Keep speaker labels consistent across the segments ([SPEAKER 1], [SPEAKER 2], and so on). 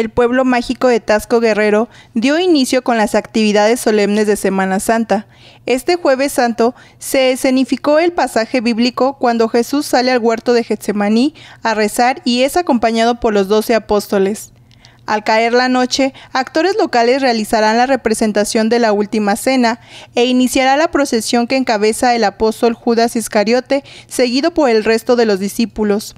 [SPEAKER 1] el pueblo mágico de Tasco Guerrero dio inicio con las actividades solemnes de Semana Santa. Este jueves santo se escenificó el pasaje bíblico cuando Jesús sale al huerto de Getsemaní a rezar y es acompañado por los doce apóstoles. Al caer la noche, actores locales realizarán la representación de la Última Cena e iniciará la procesión que encabeza el apóstol Judas Iscariote, seguido por el resto de los discípulos.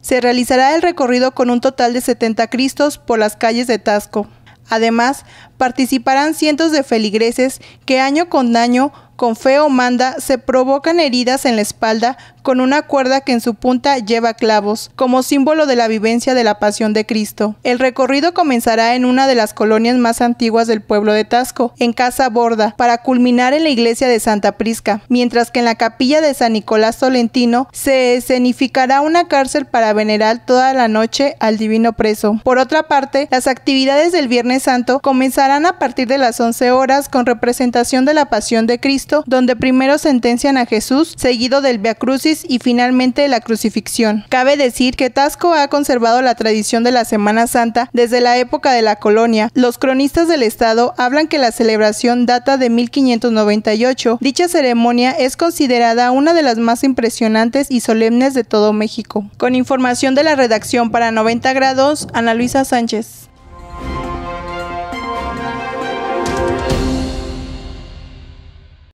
[SPEAKER 1] Se realizará el recorrido con un total de 70 cristos por las calles de Tasco. Además, participarán cientos de feligreses que año con año con fe o manda se provocan heridas en la espalda con una cuerda que en su punta lleva clavos, como símbolo de la vivencia de la pasión de Cristo. El recorrido comenzará en una de las colonias más antiguas del pueblo de Tasco, en Casa Borda, para culminar en la iglesia de Santa Prisca, mientras que en la capilla de San Nicolás Tolentino se escenificará una cárcel para venerar toda la noche al divino preso. Por otra parte, las actividades del Viernes Santo comenzarán a partir de las 11 horas con representación de la pasión de Cristo donde primero sentencian a Jesús, seguido del Via y finalmente la crucifixión. Cabe decir que Tasco ha conservado la tradición de la Semana Santa desde la época de la colonia. Los cronistas del Estado hablan que la celebración data de 1598. Dicha ceremonia es considerada una de las más impresionantes y solemnes de todo México. Con información de la redacción para 90 grados, Ana Luisa Sánchez.